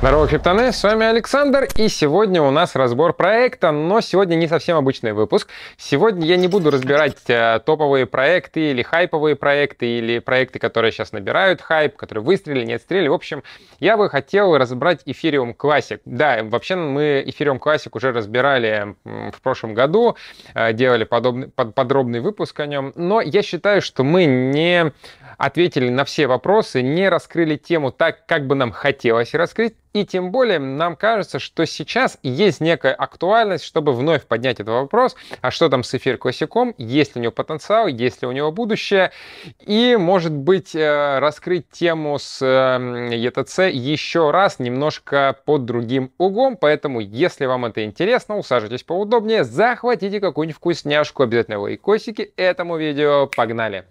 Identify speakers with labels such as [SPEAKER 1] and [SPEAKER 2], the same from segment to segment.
[SPEAKER 1] Здорово, криптоны, с вами Александр, и сегодня у нас разбор проекта, но сегодня не совсем обычный выпуск. Сегодня я не буду разбирать э, топовые проекты или хайповые проекты, или проекты, которые сейчас набирают хайп, которые выстрелили, не отстрелили. В общем, я бы хотел разобрать Ethereum Classic. Да, вообще мы Ethereum Classic уже разбирали в прошлом году, э, делали подобный, под, подробный выпуск о нем, но я считаю, что мы не ответили на все вопросы, не раскрыли тему так, как бы нам хотелось раскрыть, и тем более нам кажется, что сейчас есть некая актуальность, чтобы вновь поднять этот вопрос, а что там с эфир классиком, есть ли у него потенциал, есть ли у него будущее, и, может быть, э, раскрыть тему с э, ЕТЦ еще раз немножко под другим углом, поэтому, если вам это интересно, усаживайтесь поудобнее, захватите какую-нибудь вкусняшку, обязательно лайкосики этому видео, погнали!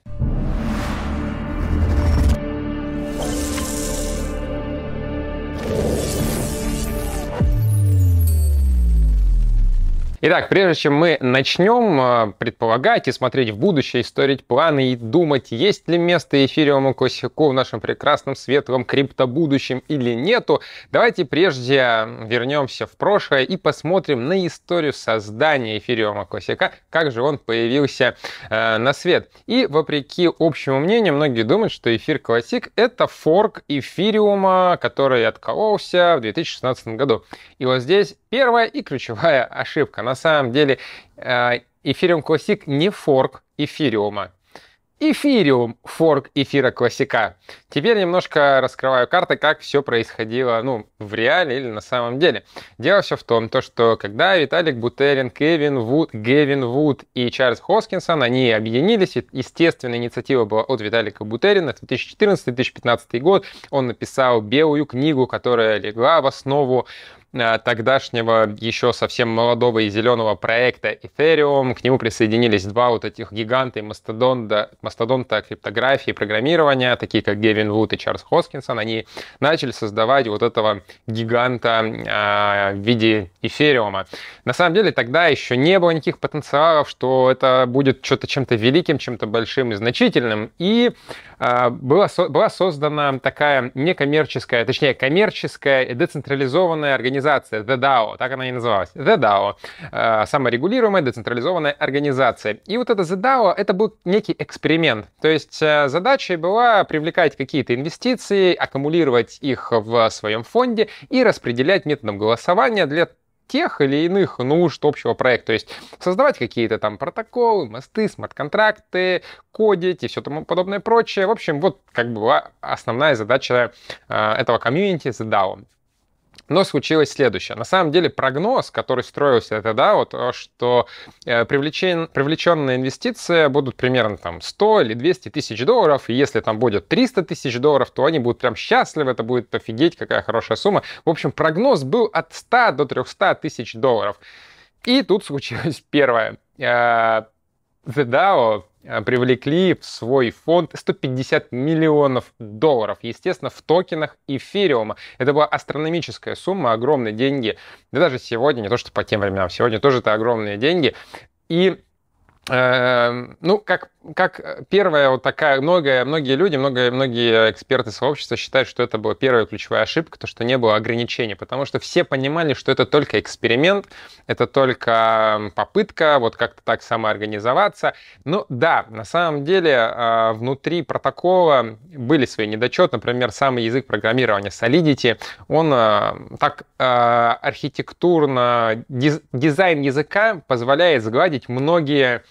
[SPEAKER 1] Итак, прежде чем мы начнем э, предполагать и смотреть в будущее, историть планы и думать, есть ли место эфириуму косяку в нашем прекрасном светлом криптобудущем или нету, давайте прежде э, вернемся в прошлое и посмотрим на историю создания эфириума косяка, как же он появился э, на свет. И вопреки общему мнению, многие думают, что эфир классик — это форк эфириума, который откололся в 2016 году. И вот здесь первая и ключевая ошибка. На самом деле эфириум классик не форк эфириума. Эфириум — форк эфира классика. Теперь немножко раскрываю карты, как все происходило ну, в реале или на самом деле. Дело все в том, то, что когда Виталик Бутерин, Кевин Вуд, Гевин Вуд и Чарльз Хоскинсон, они объединились, естественно, инициатива была от Виталика Бутерина. 2014-2015 год он написал белую книгу, которая легла в основу Э, тогдашнего еще совсем молодого и зеленого проекта Ethereum. К нему присоединились два вот этих гиганта и мастодонта, мастодонта криптографии и программирования, такие как Гевин Вуд и Чарльз Хоскинсон. Они начали создавать вот этого гиганта э, в виде эфириума. На самом деле тогда еще не было никаких потенциалов, что это будет что-то чем-то великим, чем-то большим и значительным. И э, была, со, была создана такая некоммерческая, точнее коммерческая, децентрализованная организация организация, The DAO, так она и называлась, The DAO, э, саморегулируемая децентрализованная организация. И вот это The DAO, это был некий эксперимент. То есть э, задача была привлекать какие-то инвестиции, аккумулировать их в своем фонде и распределять методом голосования для тех или иных нужд общего проекта. То есть создавать какие-то там протоколы, мосты, смарт-контракты, кодить и все тому подобное прочее. В общем, вот как бы была основная задача э, этого комьюнити The DAO. Но случилось следующее. На самом деле прогноз, который строился тогда, вот, э, что э, привлечен, привлеченные инвестиции будут примерно там 100 или 200 тысяч долларов, и если там будет 300 тысяч долларов, то они будут прям счастливы, это будет офигеть, какая хорошая сумма. В общем, прогноз был от 100 до 300 тысяч долларов. И тут случилось первое. Э, The DAO а, привлекли в свой фонд 150 миллионов долларов, естественно, в токенах эфириума. Это была астрономическая сумма, огромные деньги. Да даже сегодня, не то что по тем временам, сегодня тоже это огромные деньги. И, э, ну, как как э, первая вот такая, многое, многие люди, многие, многие эксперты сообщества считают, что это была первая ключевая ошибка, то, что не было ограничений, потому что все понимали, что это только эксперимент, это только попытка вот как-то так самоорганизоваться. Ну да, на самом деле а, внутри протокола были свои недочеты, например, самый язык программирования Solidity, он а, так а, архитектурно, дизайн языка позволяет сгладить многие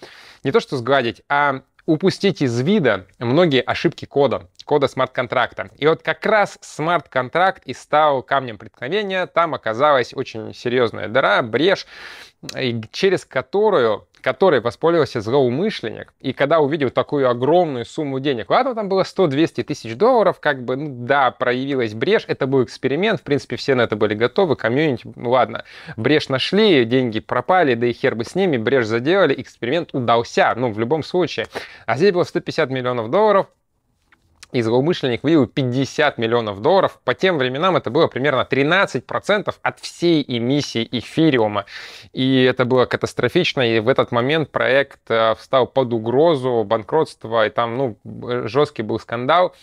[SPEAKER 1] не то что сгладить, а упустить из вида многие ошибки кода кода смарт-контракта. И вот как раз смарт-контракт и стал камнем преткновения. Там оказалась очень серьезная дыра, брешь, через которую который воспользовался злоумышленник, и когда увидел такую огромную сумму денег, ладно, там было 100-200 тысяч долларов, как бы, ну да, проявилась брешь, это был эксперимент, в принципе, все на это были готовы, комьюнити, ну ладно, брешь нашли, деньги пропали, да и хер бы с ними, брешь заделали, эксперимент удался, ну, в любом случае. А здесь было 150 миллионов долларов, и злоумышленник выделил 50 миллионов долларов. По тем временам это было примерно 13% от всей эмиссии эфириума. И это было катастрофично, и в этот момент проект э, встал под угрозу банкротства, и там ну, жесткий был скандал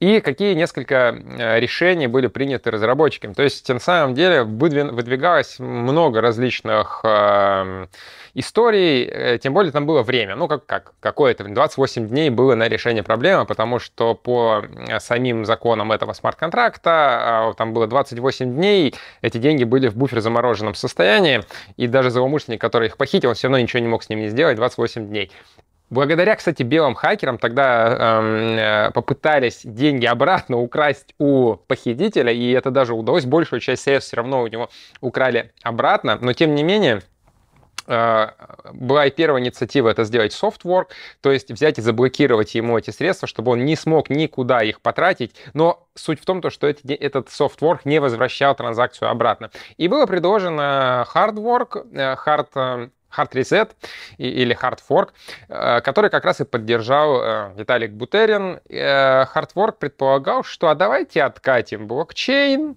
[SPEAKER 1] и какие несколько э, решений были приняты разработчиками. То есть, на самом деле, выдвигалось много различных эм, историй, э, тем более там было время, ну, как, как какое-то, 28 дней было на решение проблемы, потому что по э, самим законам этого смарт-контракта а, там было 28 дней, эти деньги были в буфер замороженном состоянии, и даже злоумышленник, который их похитил, он все равно ничего не мог с ними сделать 28 дней. Благодаря, кстати, белым хакерам тогда эм, э, попытались деньги обратно украсть у похитителя, и это даже удалось. Большую часть средств все равно у него украли обратно, но тем не менее э, была и первая инициатива это сделать софтворк, то есть взять и заблокировать ему эти средства, чтобы он не смог никуда их потратить, но суть в том, то, что эти, этот софтворк не возвращал транзакцию обратно. И было предложено хардворк, хард Hard Reset или Hard Fork, э, который как раз и поддержал э, Виталик Бутерин. Э, hard Fork предполагал, что а давайте откатим блокчейн,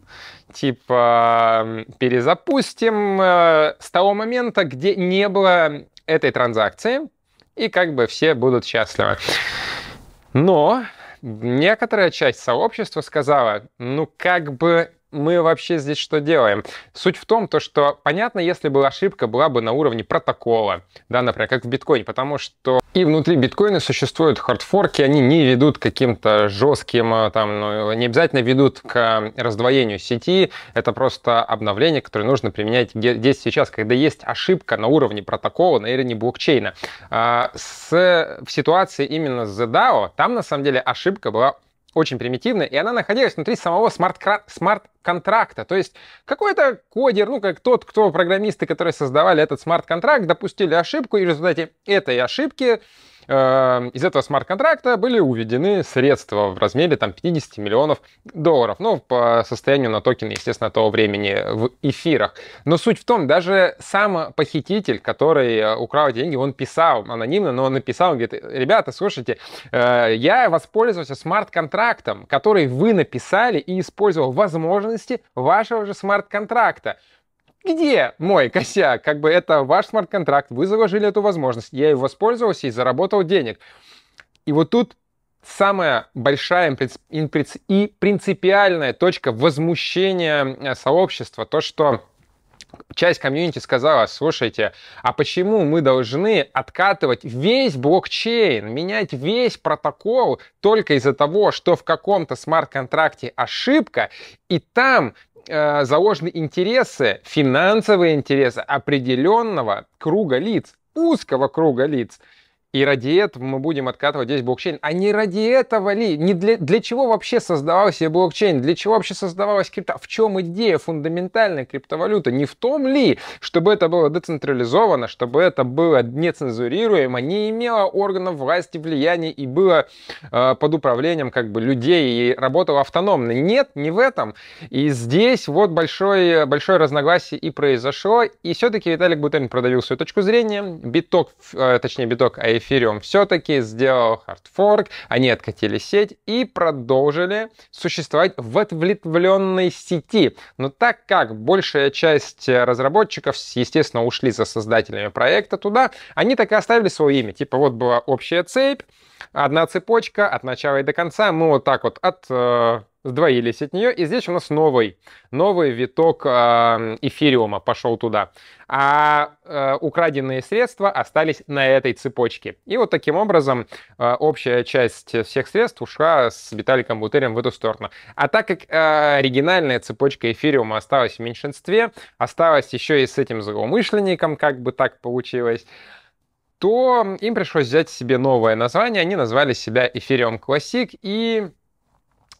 [SPEAKER 1] типа перезапустим с того момента, где не было этой транзакции, и как бы все будут счастливы. Но некоторая часть сообщества сказала, ну как бы мы вообще здесь что делаем? Суть в том, то, что понятно, если бы ошибка была бы на уровне протокола, да, например, как в биткоине, потому что и внутри биткоина существуют хардфорки, они не ведут к каким-то жестким, э, там, ну, не обязательно ведут к раздвоению сети, это просто обновление, которое нужно применять здесь сейчас, когда есть ошибка на уровне протокола, на уровне блокчейна. А с, в ситуации именно с ZDAO, там на самом деле ошибка была очень примитивная, и она находилась внутри самого смарт-контракта. То есть какой-то кодер, ну как тот, кто программисты, которые создавали этот смарт-контракт, допустили ошибку, и в результате этой ошибки Эм, из этого смарт-контракта были уведены средства в размере там, 50 миллионов долларов. Ну, по состоянию на токены, естественно, того времени в эфирах. Но суть в том, даже сам похититель, который э, украл деньги, он писал анонимно, но он написал, он говорит, ребята, слушайте, э, я воспользовался смарт-контрактом, который вы написали и использовал возможности вашего же смарт-контракта где мой косяк? Как бы это ваш смарт-контракт, вы заложили эту возможность, я и воспользовался и заработал денег. И вот тут самая большая и принципиальная точка возмущения э, сообщества, то, что часть комьюнити сказала, слушайте, а почему мы должны откатывать весь блокчейн, менять весь протокол только из-за того, что в каком-то смарт-контракте ошибка, и там э, заложены интересы, финансовые интересы определенного круга лиц, узкого круга лиц. И ради этого мы будем откатывать здесь блокчейн. А не ради этого ли? Не для, для чего вообще создавался блокчейн? Для чего вообще создавалась крипта? В чем идея фундаментальной криптовалюты? Не в том ли, чтобы это было децентрализовано, чтобы это было нецензурируемо, не имело органов власти влияния и было э, под управлением как бы людей и работало автономно? Нет, не в этом. И здесь вот большое, большое разногласие и произошло. И все-таки Виталик Бутерин продавил свою точку зрения. Биток, э, точнее биток, а Ethereum все-таки сделал хардфорк, они откатили сеть и продолжили существовать в ответвленной сети. Но так как большая часть разработчиков, естественно, ушли за создателями проекта туда, они так и оставили свое имя. Типа вот была общая цепь, Одна цепочка от начала и до конца. Мы вот так вот от э, сдвоились от нее. И здесь у нас новый, новый виток э, эфириума пошел туда. А э, украденные средства остались на этой цепочке. И вот таким образом общая часть всех средств ушла с Виталиком Бутерем в эту сторону. А так как оригинальная цепочка эфириума осталась в меньшинстве, осталась еще и с этим злоумышленником, как бы так получилось, то им пришлось взять себе новое название. Они назвали себя Ethereum Classic, и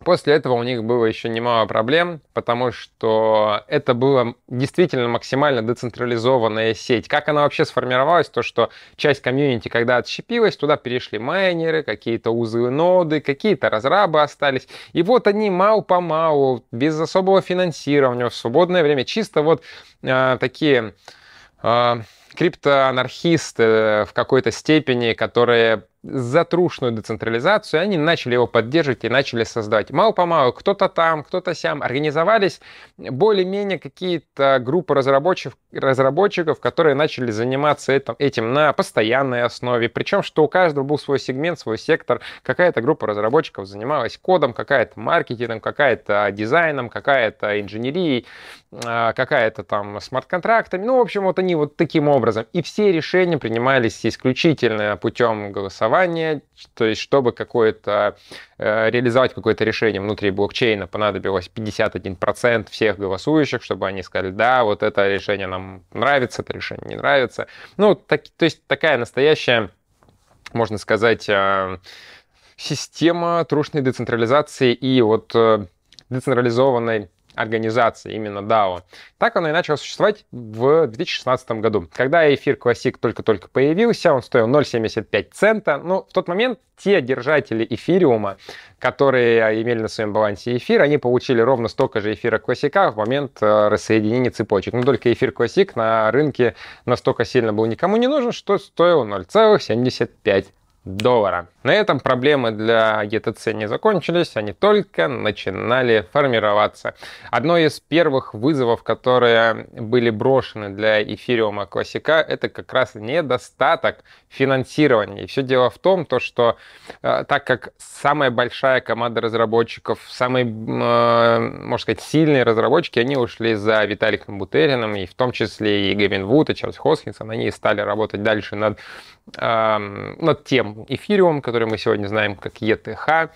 [SPEAKER 1] после этого у них было еще немало проблем, потому что это была действительно максимально децентрализованная сеть. Как она вообще сформировалась, то что часть комьюнити, когда отщепилась, туда перешли майнеры, какие-то узлы ноды, какие-то разрабы остались. И вот они мал-помалу, без особого финансирования, в свободное время, чисто вот э, такие... Э, криптоанархисты э, в какой-то степени, которые затрушную децентрализацию, они начали его поддерживать и начали создавать. Мало-помалу, кто-то там, кто-то сям, организовались более-менее какие-то группы разработчиков, разработчиков, которые начали заниматься этим, этим на постоянной основе. Причем, что у каждого был свой сегмент, свой сектор. Какая-то группа разработчиков занималась кодом, какая-то маркетингом, какая-то дизайном, какая-то инженерией, а, какая-то там смарт-контрактами. Ну, в общем, вот они вот таким образом. И все решения принимались исключительно путем голосования образования, то есть чтобы какое-то э, реализовать какое-то решение внутри блокчейна понадобилось 51% всех голосующих, чтобы они сказали, да, вот это решение нам нравится, это решение не нравится. Ну, так, то есть такая настоящая, можно сказать, э, система трушной децентрализации и вот э, децентрализованной организации, именно DAO. Так оно и начало существовать в 2016 году. Когда эфир Classic только-только появился, он стоил 0,75 цента. Но ну, в тот момент те держатели эфириума, которые имели на своем балансе эфир, они получили ровно столько же эфира классика в момент э, рассоединения цепочек. Но ну, только эфир классик на рынке настолько сильно был никому не нужен, что стоил 0,75 доллара. На этом проблемы для ETC не закончились, они только начинали формироваться. Одно из первых вызовов, которые были брошены для эфириума классика, это как раз недостаток финансирования. И все дело в том, то, что э, так как самая большая команда разработчиков, самые, э, можно сказать, сильные разработчики, они ушли за Виталиком Бутерином и в том числе и Гевин Вуд, и Чарльз Хоскинсон, они стали работать дальше над, э, над тем, Эфириум, который мы сегодня знаем как ETH,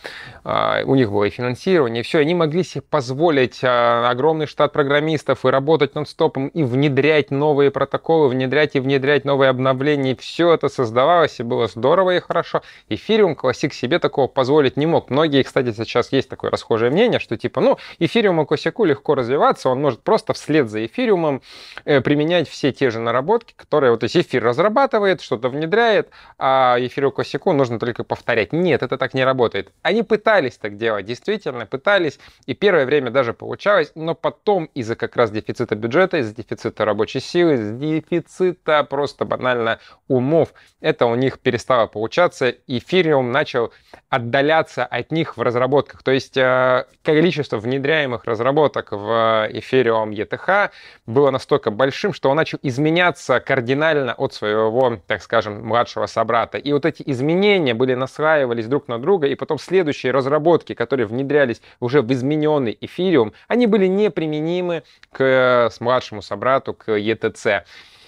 [SPEAKER 1] а, у них было и финансирование, и все, они могли себе позволить а, огромный штат программистов и работать нон-стопом, и внедрять новые протоколы, внедрять и внедрять новые обновления, и все это создавалось, и было здорово и хорошо. Эфириум классик себе такого позволить не мог. Многие, кстати, сейчас есть такое расхожее мнение, что типа, ну, Эфириуму Косяку легко развиваться, он может просто вслед за Эфириумом э, применять все те же наработки, которые вот то есть эфир разрабатывает, что-то внедряет, а эфир секу, нужно только повторять. Нет, это так не работает. Они пытались так делать, действительно пытались, и первое время даже получалось, но потом из-за как раз дефицита бюджета, из-за дефицита рабочей силы, из-за дефицита просто банально умов, это у них перестало получаться, и Ethereum начал отдаляться от них в разработках. То есть э, количество внедряемых разработок в Ethereum э, ETH было настолько большим, что он начал изменяться кардинально от своего, так скажем, младшего собрата. И вот эти изменения изменения были настраивались друг на друга, и потом следующие разработки, которые внедрялись уже в измененный эфириум, они были неприменимы к э, младшему собрату, к ETC.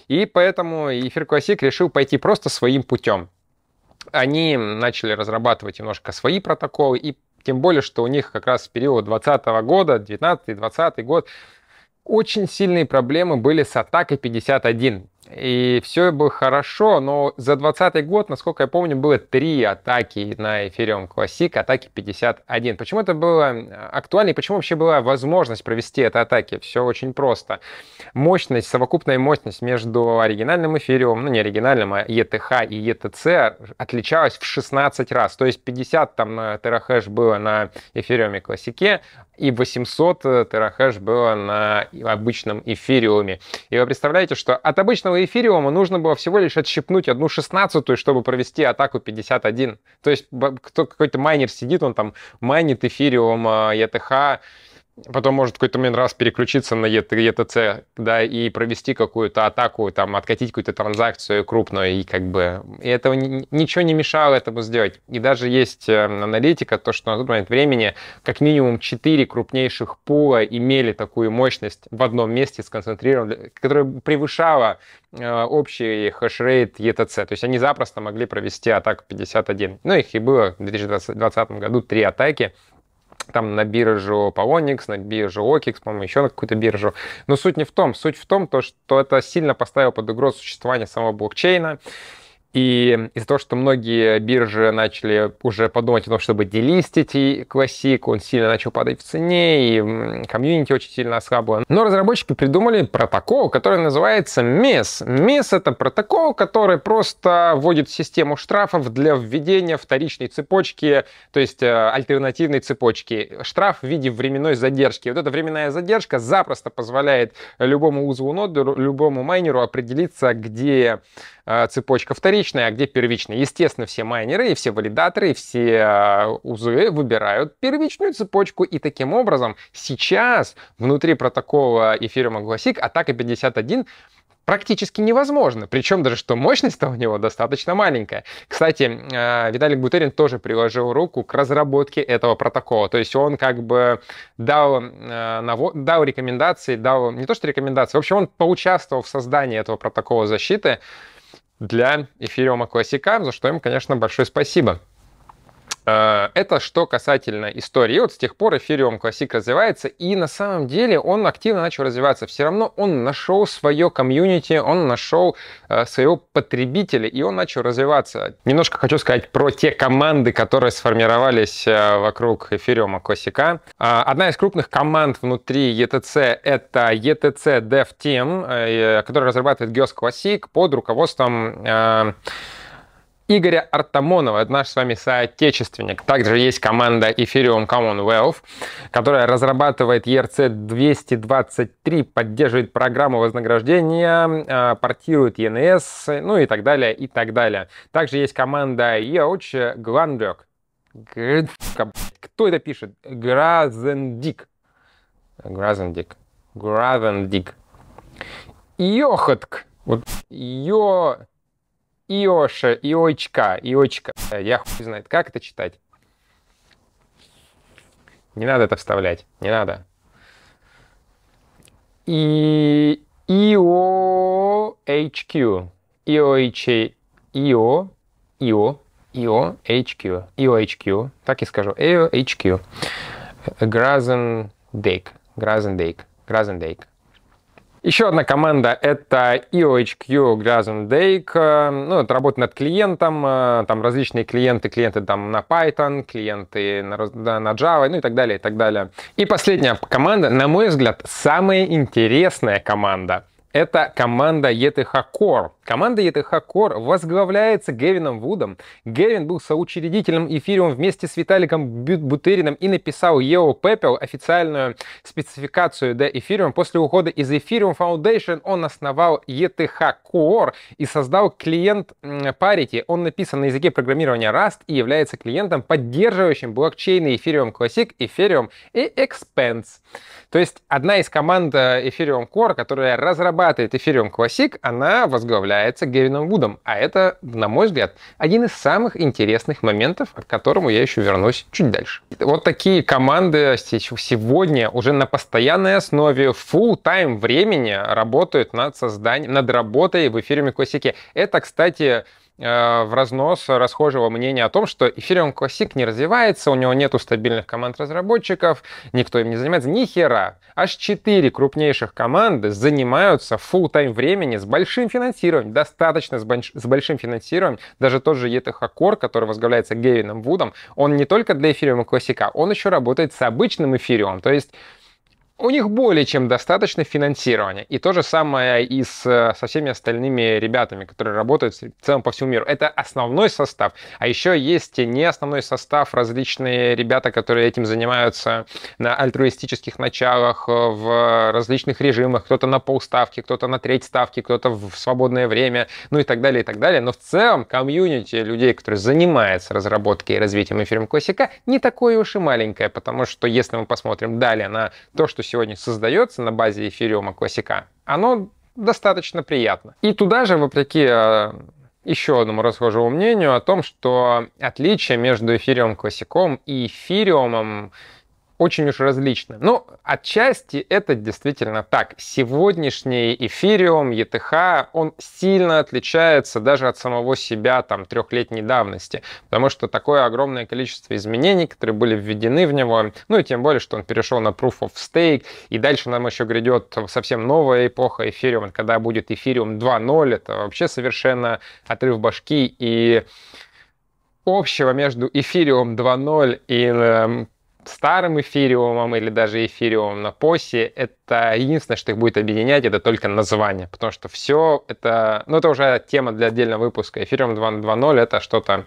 [SPEAKER 1] И поэтому эфир Classic решил пойти просто своим путем. Они начали разрабатывать немножко свои протоколы, и тем более, что у них как раз в период 2020 года, 19-20 год, очень сильные проблемы были с атакой 51 и все было хорошо, но за 2020 год, насколько я помню, было три атаки на Ethereum Classic, атаки 51. Почему это было актуально и почему вообще была возможность провести это атаки? Все очень просто. Мощность, совокупная мощность между оригинальным Ethereum, ну не оригинальным, а ETH и ETC отличалась в 16 раз. То есть 50 там на э, терахэш было на Ethereum Classic, и 800 э, терахэш было на обычном эфириуме. И вы представляете, что от обычного эфириума нужно было всего лишь отщипнуть одну шестнадцатую, чтобы провести атаку 51. То есть кто какой-то майнер сидит, он там майнит эфириум, ETH, э, потом может в какой-то момент раз переключиться на ETC, да, и провести какую-то атаку, там, откатить какую-то транзакцию крупную, и как бы и этого ничего не мешало этому сделать. И даже есть э, аналитика, то, что на тот момент времени как минимум 4 крупнейших пула имели такую мощность в одном месте сконцентрированную, которая превышала э, общий хешрейт ETC. То есть они запросто могли провести атаку 51. Ну, их и было в 2020 году три атаки там на биржу Polonix, на биржу OKX, по-моему, еще на какую-то биржу. Но суть не в том. Суть в том, то, что это сильно поставило под угрозу существование самого блокчейна. И из-за того, что многие биржи начали уже подумать о том, чтобы делистить и Classic, он сильно начал падать в цене, и комьюнити очень сильно ослабло. Но разработчики придумали протокол, который называется MES. MES — это протокол, который просто вводит систему штрафов для введения вторичной цепочки, то есть э, альтернативной цепочки. Штраф в виде временной задержки. Вот эта временная задержка запросто позволяет любому узлу ноду, любому майнеру определиться, где э, цепочка вторичная, вторичный, а где первичный? Естественно, все майнеры и все валидаторы и все э, узы выбирают первичную цепочку. И таким образом сейчас внутри протокола эфириума Classic атака 51 практически невозможно. Причем даже, что мощность у него достаточно маленькая. Кстати, э, Виталик Бутерин тоже приложил руку к разработке этого протокола. То есть он как бы дал, э, дал рекомендации, дал не то что рекомендации, в общем, он поучаствовал в создании этого протокола защиты для эфириума классика, за что им, конечно, большое спасибо. Э, это что касательно истории. И вот с тех пор Ethereum Classic развивается, и на самом деле он активно начал развиваться. Все равно он нашел свое комьюнити, он нашел э, своего потребителя, и он начал развиваться. Немножко хочу сказать про те команды, которые сформировались э, вокруг Ethereum Classic. Одна из крупных команд внутри ETC — это ETC Dev Team, который разрабатывает GEOS Classic под руководством Игоря Артамонова. Это наш с вами соотечественник. Также есть команда Ethereum Commonwealth, которая разрабатывает ERC-223, поддерживает программу вознаграждения, а, портирует ENS, ну и так далее, и так далее. Также есть команда EOCH Glandberg. Кто это пишет? Гразендик. Гразендик. Гразендик. Йохотк. Вот. Йо... Иоша, Иочка, Иочка. Я хуй знает, как это читать. Не надо это вставлять, не надо. И IOHQ. IOH, IO, IO, IOHQ. IOHQ, так и скажу, IOHQ. Гразендейк, Гразендейк, Гразендейк. Еще одна команда — это EOHQ Grazon Dake. Э, ну, это работа над клиентом, э, там различные клиенты, клиенты там на Python, клиенты на, да, на Java, ну и так далее, и так далее. И последняя команда, на мой взгляд, самая интересная команда — это команда ETH Core. Команда ETH Core возглавляется Гевином Вудом. Гевин был соучредителем Эфириума вместе с Виталиком Бутериным и написал EO Pepel, официальную спецификацию для Эфириума. После ухода из Ethereum Foundation он основал ETH Core и создал клиент Parity. Он написан на языке программирования Rust и является клиентом, поддерживающим блокчейны Ethereum Classic, Ethereum и Expense. То есть одна из команд Ethereum э, Core, которая разрабатывает Ethereum Classic, она возглавляет читается Гевином Вудом, а это, на мой взгляд, один из самых интересных моментов, к которому я еще вернусь чуть дальше. Вот такие команды сегодня уже на постоянной основе full time времени работают над созданием, над работой в эфире Микосики. Это, кстати, Э, в разнос расхожего мнения о том, что Ethereum Classic не развивается, у него нету стабильных команд разработчиков, никто им не занимается, ни хера. Аж четыре крупнейших команды занимаются full тайм времени с большим финансированием, достаточно с, больш... с большим финансированием. Даже тот же ETH Core, который возглавляется Гевином Вудом, он не только для Ethereum Classic, а он еще работает с обычным Ethereum, То есть у них более чем достаточно финансирования. И то же самое и с, э, со всеми остальными ребятами, которые работают в целом по всему миру. Это основной состав. А еще есть не основной состав, различные ребята, которые этим занимаются на альтруистических началах, э, в различных режимах. Кто-то на полставки, кто-то на треть ставки, кто-то в свободное время, ну и так далее, и так далее. Но в целом комьюнити людей, которые занимаются разработкой и развитием эфиром классика, не такое уж и маленькое, потому что если мы посмотрим далее на то, что сегодня создается на базе эфириума классика, оно достаточно приятно. И туда же, вопреки э, еще одному расхожему мнению о том, что отличие между эфириум классиком и эфириумом очень уж различны. Но ну, отчасти это действительно так. Сегодняшний эфириум, ETH, он сильно отличается даже от самого себя там трехлетней давности, потому что такое огромное количество изменений, которые были введены в него, ну и тем более, что он перешел на Proof of Stake, и дальше нам еще грядет совсем новая эпоха эфириума, когда будет эфириум 2.0, это вообще совершенно отрыв башки и общего между эфириум 2.0 и эм, старым эфириумом или даже эфириумом на посе, это единственное, что их будет объединять, это только название, потому что все это, ну это уже тема для отдельного выпуска. Эфириум 2.0 это что-то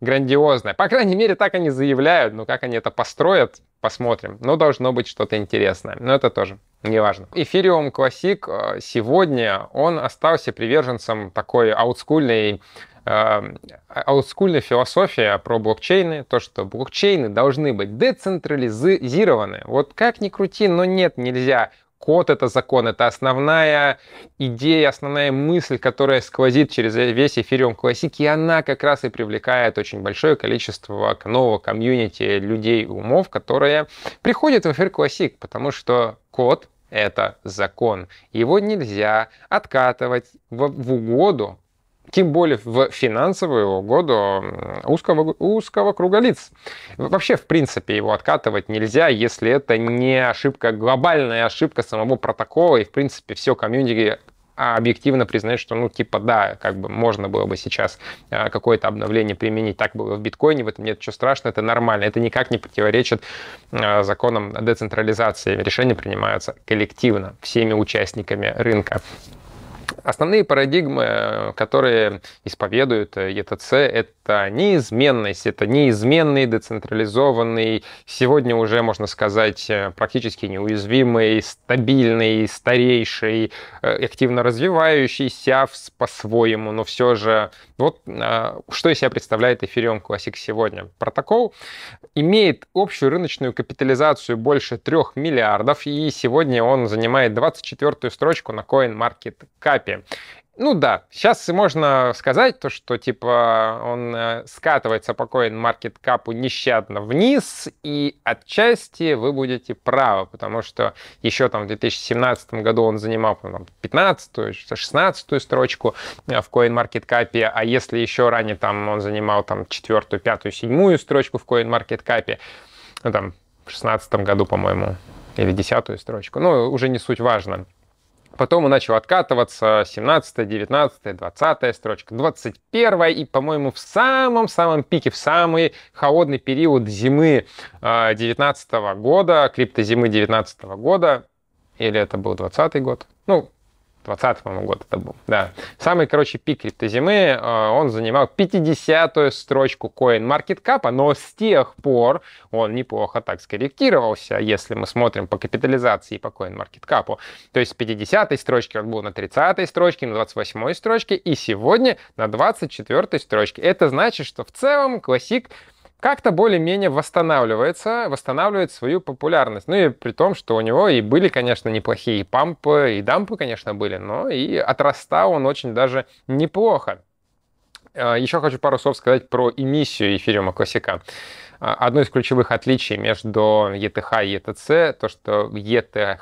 [SPEAKER 1] грандиозное. По крайней мере, так они заявляют, но как они это построят, посмотрим. Но должно быть что-то интересное, но это тоже неважно. Эфириум Classic э, сегодня, он остался приверженцем такой аутскульной Эм, а, олдскульная философия про блокчейны, то, что блокчейны должны быть децентрализированы. Вот как ни крути, но нет, нельзя. Код — это закон, это основная идея, основная мысль, которая сквозит через весь эфириум Классик, и она как раз и привлекает очень большое количество нового комьюнити людей, умов, которые приходят в эфир классик, потому что код — это закон. Его нельзя откатывать в, в угоду тем более в финансовую году узкого, узкого круга лиц. Вообще, в принципе, его откатывать нельзя, если это не ошибка, глобальная ошибка самого протокола, и, в принципе, все комьюнити а объективно признать, что, ну, типа, да, как бы можно было бы сейчас а, какое-то обновление применить, так было в биткоине, в этом нет ничего страшного, это нормально, это никак не противоречит а, законам децентрализации. Решения принимаются коллективно, всеми участниками рынка. Основные парадигмы, которые исповедуют э, ЕТЦ, это неизменность, это неизменный, децентрализованный, сегодня уже, можно сказать, э, практически неуязвимый, стабильный, старейший, э, активно развивающийся по-своему, но все же... Вот а, что из себя представляет эфириум Classic сегодня? Протокол имеет общую рыночную капитализацию больше 3 миллиардов, и сегодня он занимает 24-ю строчку на CoinMarketCap штуки. Ну да, сейчас можно сказать то, что типа он э, скатывается по капу нещадно вниз, и отчасти вы будете правы, потому что еще там в 2017 году он занимал там, 15-ю, 16-ю строчку э, в CoinMarketCap, а если еще ранее там он занимал там 4 пятую, 5-ю, 7-ю строчку в CoinMarketCap, ну там в 16 году, по-моему, или 10-ю строчку, ну уже не суть важно Потом он начал откатываться, 17, 19, 20 строчка, 21 и, по-моему, в самом-самом пике, в самый холодный период зимы 19 а, года, криптозимы 19 года, или это был 20 год, ну, 20 по-моему, год это был, да. Самый, короче, пик криптозимы, э, он занимал 50-ю строчку CoinMarketCap, но с тех пор он неплохо так скорректировался, если мы смотрим по капитализации и по CoinMarketCap. То есть с 50-й строчки он был на 30-й строчке, на 28-й строчке и сегодня на 24-й строчке. Это значит, что в целом классик как-то более-менее восстанавливается, восстанавливает свою популярность. Ну и при том, что у него и были, конечно, неплохие и пампы, и дампы, конечно, были, но и отраста он очень даже неплохо. А, еще хочу пару слов сказать про эмиссию эфириума классика. А, одно из ключевых отличий между ETH и ETC, то что ETH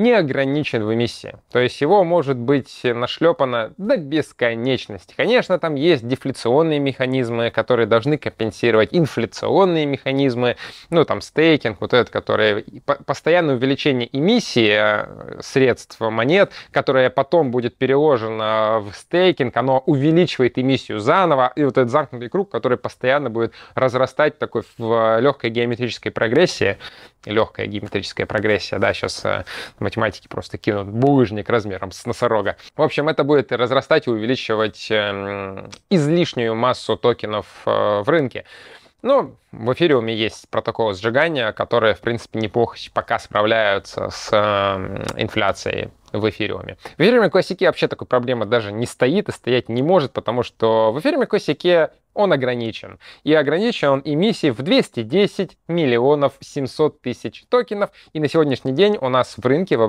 [SPEAKER 1] не ограничен в эмиссии. То есть его может быть нашлепано до бесконечности. Конечно, там есть дефляционные механизмы, которые должны компенсировать инфляционные механизмы, ну там стейкинг, вот этот, который постоянное увеличение эмиссии э, средств монет, которое потом будет переложено в стейкинг, оно увеличивает эмиссию заново, и вот этот замкнутый круг, который постоянно будет разрастать такой в легкой геометрической прогрессии, легкая геометрическая прогрессия, да, сейчас э, математики просто кинут булыжник размером с носорога. В общем, это будет разрастать и увеличивать эм, излишнюю массу токенов э, в рынке. Ну, в эфириуме есть протоколы сжигания, которые, в принципе, неплохо пока справляются с э, инфляцией в эфириуме. В эфириуме классике вообще такой проблемы даже не стоит и стоять не может, потому что в эфириуме классике он ограничен. И ограничен он эмиссией в 210 миллионов 700 тысяч токенов. И на сегодняшний день у нас в рынке в,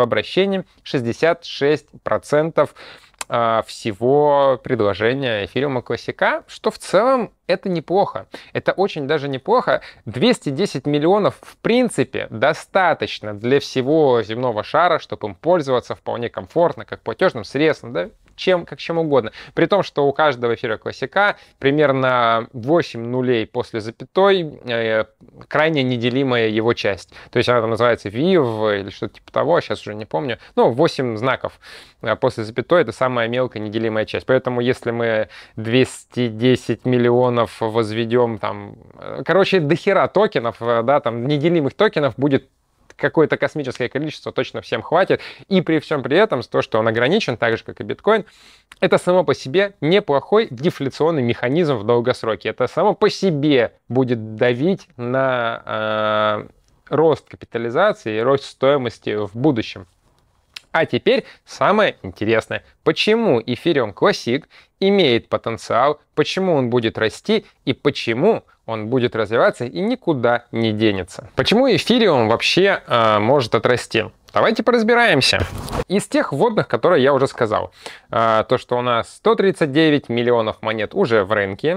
[SPEAKER 1] обращении 66% а, всего предложения фильма классика, что в целом это неплохо. Это очень даже неплохо. 210 миллионов в принципе достаточно для всего земного шара, чтобы им пользоваться вполне комфортно, как платежным средством. Да? чем, как чем угодно. При том, что у каждого эфира классика примерно 8 нулей после запятой э, крайне неделимая его часть. То есть она там называется VIV или что-то типа того, сейчас а уже не помню. Ну, 8 знаков э, после запятой — это самая мелкая неделимая часть. Поэтому если мы 210 миллионов возведем там... Э, короче, дохера токенов, э, да, там неделимых токенов будет какое-то космическое количество точно всем хватит. И при всем при этом, то, что он ограничен, так же, как и биткоин, это само по себе неплохой дефляционный механизм в долгосроке. Это само по себе будет давить на э, рост капитализации и рост стоимости в будущем. А теперь самое интересное. Почему эфириум Classic имеет потенциал, почему он будет расти и почему он будет развиваться и никуда не денется. Почему эфириум вообще э, может отрасти? Давайте поразбираемся. Из тех вводных, которые я уже сказал, э, то, что у нас 139 миллионов монет уже в рынке,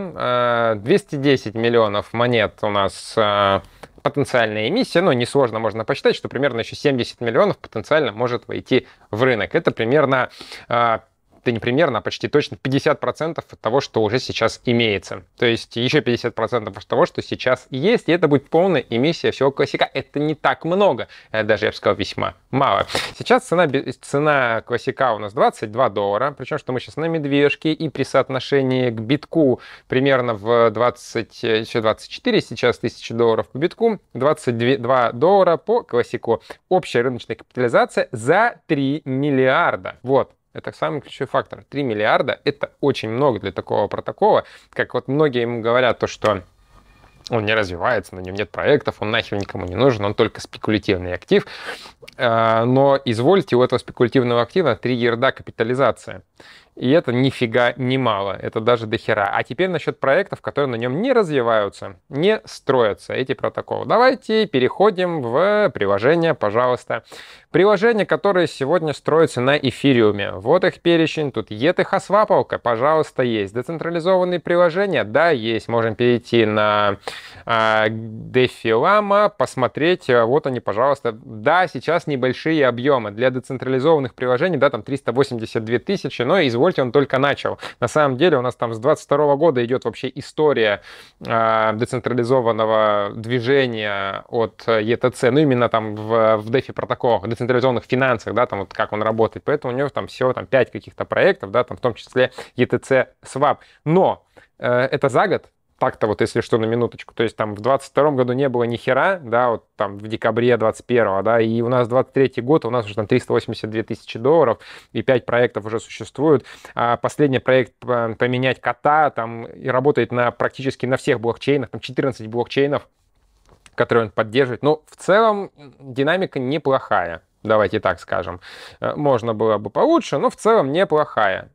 [SPEAKER 1] 210 э, миллионов монет у нас э, потенциальная эмиссия, но ну, несложно можно посчитать, что примерно еще 70 миллионов потенциально может войти в рынок. Это примерно ты не примерно, а почти точно 50% от того, что уже сейчас имеется. То есть еще 50% от того, что сейчас есть, и это будет полная эмиссия всего классика. Это не так много, э, даже, я бы сказал, весьма мало. Сейчас цена, цена классика у нас 22 доллара, причем что мы сейчас на медвежке, и при соотношении к битку примерно в 20, еще 24 сейчас тысячи долларов по битку, 22 доллара по классику. Общая рыночная капитализация за 3 миллиарда. Вот. Это самый ключевой фактор. 3 миллиарда — это очень много для такого протокола. Как вот многие ему говорят, то, что он не развивается, на нем нет проектов, он нахер никому не нужен, он только спекулятивный актив. А, но, извольте, у этого спекулятивного актива 3 ерда капитализация. И это нифига не мало, это даже дохера. А теперь насчет проектов, которые на нем не развиваются, не строятся эти протоколы. Давайте переходим в приложение, пожалуйста. Приложения, которые сегодня строятся на эфириуме. Вот их перечень. Тут ETH свапалка, пожалуйста, есть. Децентрализованные приложения, да, есть. Можем перейти на э, DefiLama, посмотреть. А, вот они, пожалуйста. Да, сейчас небольшие объемы. Для децентрализованных приложений, да, там 382 тысячи, но извольте позвольте, он только начал. На самом деле у нас там с 22 года идет вообще история э, децентрализованного движения от ЕТЦ, э, ну именно там в, в DeFi протоколах, децентрализованных финансах, да, там вот как он работает. Поэтому у него там всего там 5 каких-то проектов, да, там в том числе ETC Swap. Но э, это за год, так-то вот, если что, на минуточку, то есть там в 22 году не было ни хера, да, вот там в декабре 21 да, и у нас 23 год, у нас уже там 382 тысячи долларов, и 5 проектов уже существуют. А последний проект э, «Поменять кота» там и работает на практически на всех блокчейнах, там 14 блокчейнов, которые он поддерживает. Но в целом динамика неплохая, давайте так скажем. Э, можно было бы получше, но в целом неплохая.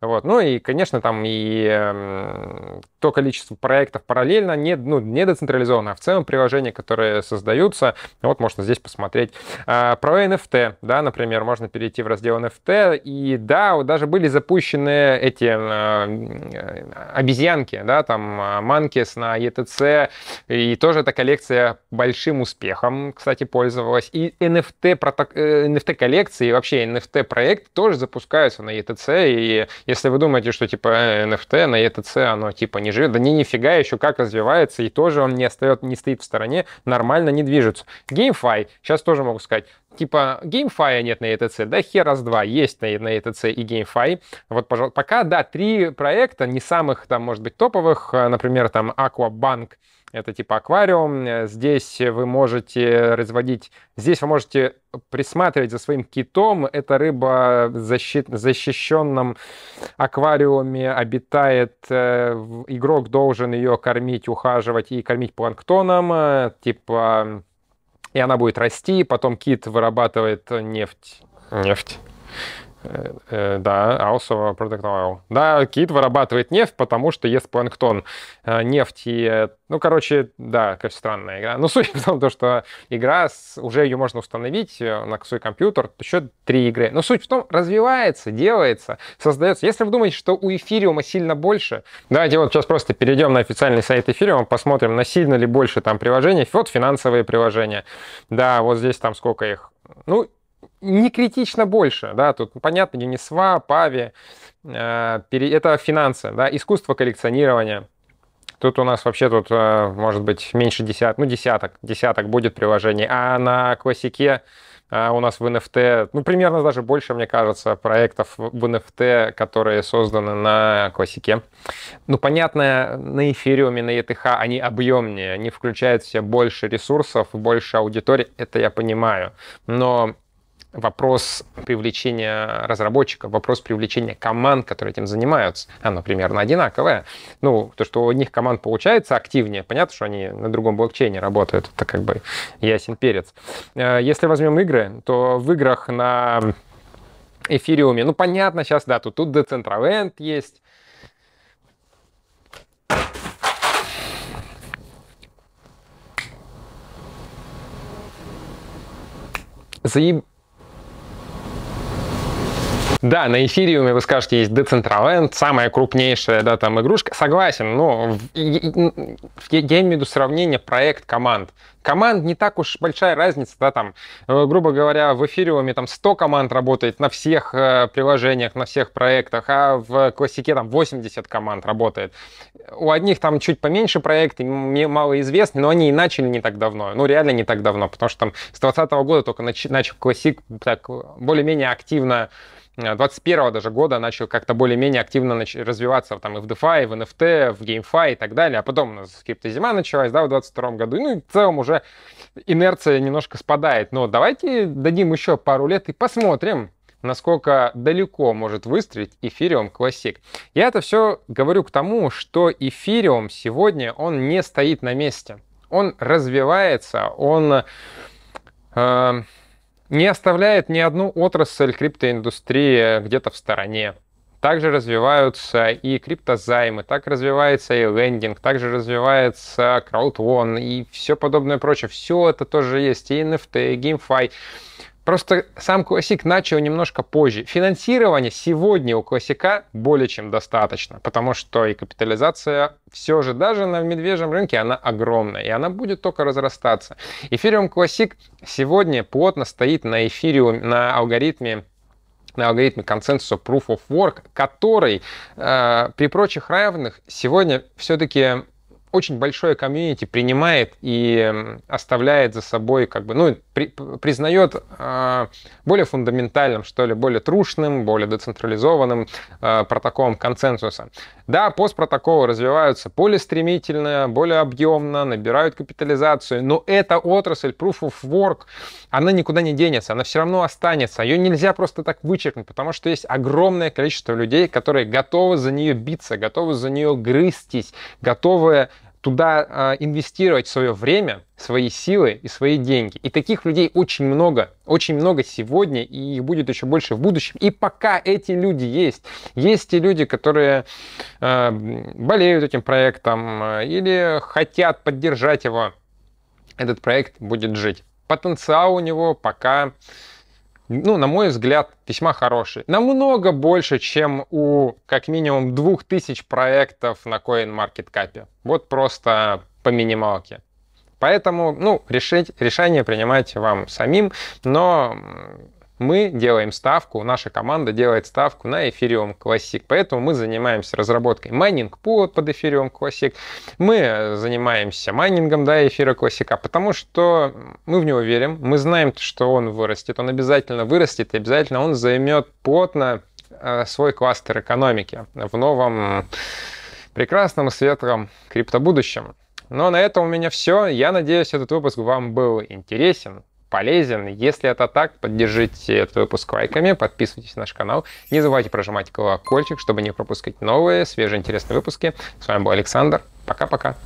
[SPEAKER 1] Вот. Ну и, конечно, там и эм, то количество проектов параллельно, не, ну, не децентрализованно, а в целом приложения, которые создаются, вот можно здесь посмотреть. А, про NFT, да, например, можно перейти в раздел NFT, и да, даже были запущены эти эм, э, обезьянки, да, там э, манкис на ETC, и тоже эта коллекция большим успехом, кстати, пользовалась. И NFT, проток... NFT коллекции, и вообще NFT проект тоже запускаются на ETC, и если вы думаете, что типа NFT «Э, на ETC оно типа не живет, да не нифига еще как развивается, и тоже он не, остает, не стоит в стороне, нормально не движется. GameFi, сейчас тоже могу сказать, типа GameFi нет на ETC, да хер раз два, есть на, на ETC и GameFi. Вот, пожалуйста, пока, да, три проекта, не самых там, может быть, топовых, а, например, там Aquabank, это типа аквариум. Э, здесь вы можете разводить, здесь вы можете присматривать за своим китом. Эта рыба в защит, защищенном аквариуме обитает. Э, игрок должен ее кормить, ухаживать и кормить планктоном. Э, типа, и она будет расти. Потом кит вырабатывает нефть. Нефть. Э, э, да, also product oil. Да, кит вырабатывает нефть, потому что ест планктон. Э, нефть и... Ну, короче, да, конечно, странная игра. Но суть в том, что игра, уже ее можно установить на свой компьютер, еще три игры. Но суть в том, развивается, делается, создается. Если вы думаете, что у эфириума сильно больше, давайте вот сейчас просто перейдем на официальный сайт эфириума, посмотрим, на сильно ли больше там приложений. Вот финансовые приложения. Да, вот здесь там сколько их. Ну, не критично больше, да, тут понятно, Денисва, Пави, э, это финансы, да, искусство коллекционирования. Тут у нас вообще тут, э, может быть, меньше десяток, ну, десяток, десяток будет приложений, а на классике э, у нас в NFT, ну, примерно даже больше, мне кажется, проектов в NFT, которые созданы на классике. Ну, понятно, на эфириуме, на ETH они объемнее, они включают в себя больше ресурсов, больше аудитории, это я понимаю, но вопрос привлечения разработчиков, вопрос привлечения команд, которые этим занимаются, оно а, примерно одинаковое. Ну, то, что у них команд получается активнее, понятно, что они на другом блокчейне работают, это как бы ясен перец. Э, если возьмем игры, то в играх на эфириуме, ну, понятно, сейчас, да, тут, тут Decentraland есть, заеб... Да, на эфириуме вы скажете, есть Decentraland, самая крупнейшая, да, там игрушка. Согласен, но ну, в я имею в виду сравнение проект команд команд не так уж большая разница, да, там, э, грубо говоря, в эфириуме там 100 команд работает на всех э, приложениях, на всех проектах, а в классике там 80 команд работает. У одних там чуть поменьше проекты, малоизвестны, но они и начали не так давно, ну реально не так давно, потому что там с 2020 года только начал классик так более-менее активно 21 э, даже года начал как-то более-менее активно нач... развиваться там и в DeFi, а, и в NFT, в GameFi и так далее. А потом у нас криптозима началась, да, в 22 году. Ну и в целом уже инерция немножко спадает. Но давайте дадим еще пару лет и посмотрим, насколько далеко может выстрелить эфириум классик. Я это все говорю к тому, что эфириум сегодня, он не стоит на месте. Он развивается, он э, не оставляет ни одну отрасль криптоиндустрии где-то в стороне. Также развиваются и криптозаймы, так развивается и лендинг, также развивается краудвон и все подобное прочее. Все это тоже есть, и NFT, и GameFi. Просто сам классик начал немножко позже. Финансирования сегодня у классика более чем достаточно, потому что и капитализация все же даже на медвежьем рынке она огромная, и она будет только разрастаться. Эфириум классик сегодня плотно стоит на эфириуме, на алгоритме стандартные алгоритмы консенсуса Proof of Work, который э, при прочих равных сегодня все-таки очень большое комьюнити принимает и оставляет за собой, как бы, ну, при, признает э, более фундаментальным, что ли, более трушным, более децентрализованным э, протоколом консенсуса. Да, постпротоколы развиваются более стремительно, более объемно, набирают капитализацию, но эта отрасль Proof of Work, она никуда не денется, она все равно останется. Ее нельзя просто так вычеркнуть, потому что есть огромное количество людей, которые готовы за нее биться, готовы за нее грызтись, готовы туда э, инвестировать свое время, свои силы и свои деньги. И таких людей очень много, очень много сегодня, и их будет еще больше в будущем. И пока эти люди есть, есть те люди, которые э, болеют этим проектом э, или хотят поддержать его, этот проект будет жить. Потенциал у него пока ну, на мой взгляд, весьма хороший. Намного больше, чем у как минимум 2000 проектов на CoinMarketCap. Вот просто по минималке. Поэтому, ну, решить, решение принимайте вам самим, но мы делаем ставку, наша команда делает ставку на Ethereum Classic. Поэтому мы занимаемся разработкой майнинг пула под Ethereum Classic. Мы э, занимаемся майнингом да, эфира Classic, потому что мы в него верим. Мы знаем, что он вырастет. Он обязательно вырастет, и обязательно он займет плотно э, свой кластер экономики в новом прекрасном и светлом криптобудущем. Ну а на этом у меня все. Я надеюсь, этот выпуск вам был интересен полезен. Если это так, поддержите этот выпуск лайками, подписывайтесь на наш канал. Не забывайте прожимать колокольчик, чтобы не пропускать новые, свежие, интересные выпуски. С вами был Александр. Пока-пока.